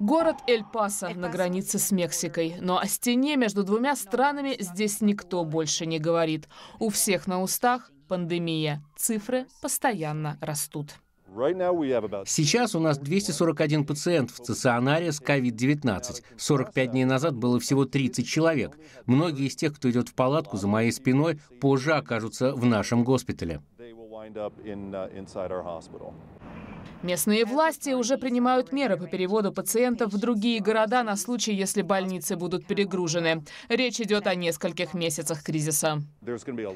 Город Эль-Пасо на границе с Мексикой. Но о стене между двумя странами здесь никто больше не говорит. У всех на устах пандемия. Цифры постоянно растут. Сейчас у нас 241 пациент в стационаре с COVID-19. 45 дней назад было всего 30 человек. Многие из тех, кто идет в палатку за моей спиной, позже окажутся в нашем госпитале. Местные власти уже принимают меры по переводу пациентов в другие города на случай, если больницы будут перегружены. Речь идет о нескольких месяцах кризиса.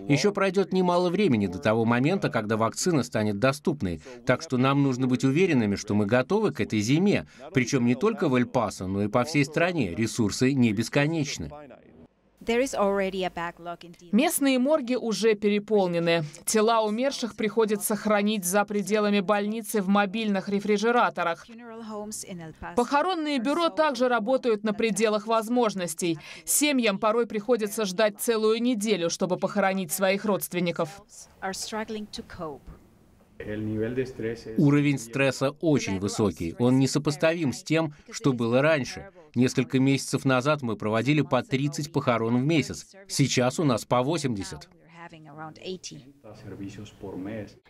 Еще пройдет немало времени до того момента, когда вакцина станет доступной. Так что нам нужно быть уверенными, что мы готовы к этой зиме. Причем не только в Эль-Пасо, но и по всей стране. Ресурсы не бесконечны. Местные морги уже переполнены. Тела умерших приходится хранить за пределами больницы в мобильных рефрижераторах. Похоронные бюро также работают на пределах возможностей. Семьям порой приходится ждать целую неделю, чтобы похоронить своих родственников. Уровень стресса очень высокий. Он несопоставим с тем, что было раньше. Несколько месяцев назад мы проводили по 30 похорон в месяц. Сейчас у нас по 80.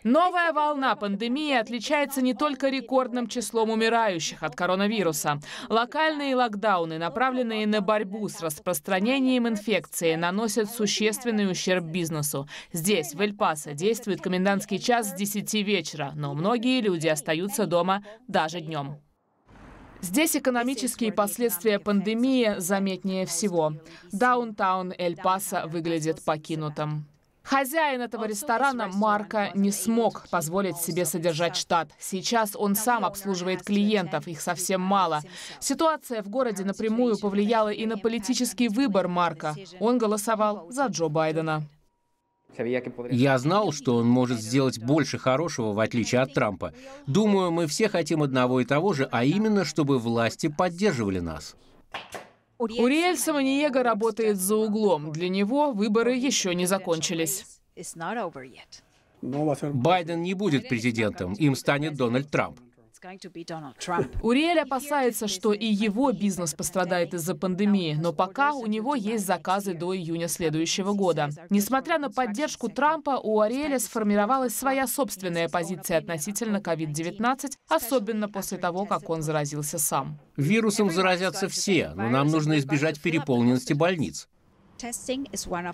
Новая волна пандемии отличается не только рекордным числом умирающих от коронавируса. Локальные локдауны, направленные на борьбу с распространением инфекции, наносят существенный ущерб бизнесу. Здесь, в Эль-Пасо, действует комендантский час с 10 вечера, но многие люди остаются дома даже днем. Здесь экономические последствия пандемии заметнее всего. Даунтаун Эль-Паса выглядит покинутым. Хозяин этого ресторана Марка не смог позволить себе содержать штат. Сейчас он сам обслуживает клиентов, их совсем мало. Ситуация в городе напрямую повлияла и на политический выбор Марка. Он голосовал за Джо Байдена. Я знал, что он может сделать больше хорошего, в отличие от Трампа. Думаю, мы все хотим одного и того же, а именно, чтобы власти поддерживали нас. Уриэль Саманиего работает за углом. Для него выборы еще не закончились. Байден не будет президентом, им станет Дональд Трамп. Уриэль опасается, что и его бизнес пострадает из-за пандемии, но пока у него есть заказы до июня следующего года. Несмотря на поддержку Трампа, у Ариэля сформировалась своя собственная позиция относительно COVID-19, особенно после того, как он заразился сам. Вирусом заразятся все, но нам нужно избежать переполненности больниц.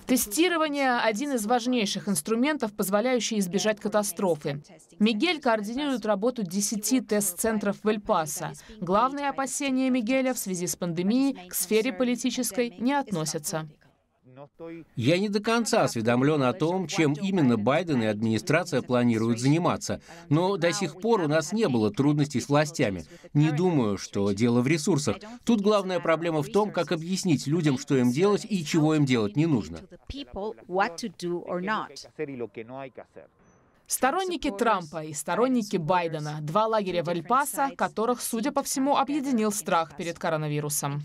Тестирование – один из важнейших инструментов, позволяющий избежать катастрофы. Мигель координирует работу 10 тест-центров в Эль-Пасо. Главные опасения Мигеля в связи с пандемией к сфере политической не относятся. Я не до конца осведомлен о том, чем именно Байден и администрация планируют заниматься, но до сих пор у нас не было трудностей с властями. Не думаю, что дело в ресурсах. Тут главная проблема в том, как объяснить людям, что им делать и чего им делать не нужно. Сторонники Трампа и сторонники Байдена — два лагеря в эль которых, судя по всему, объединил страх перед коронавирусом.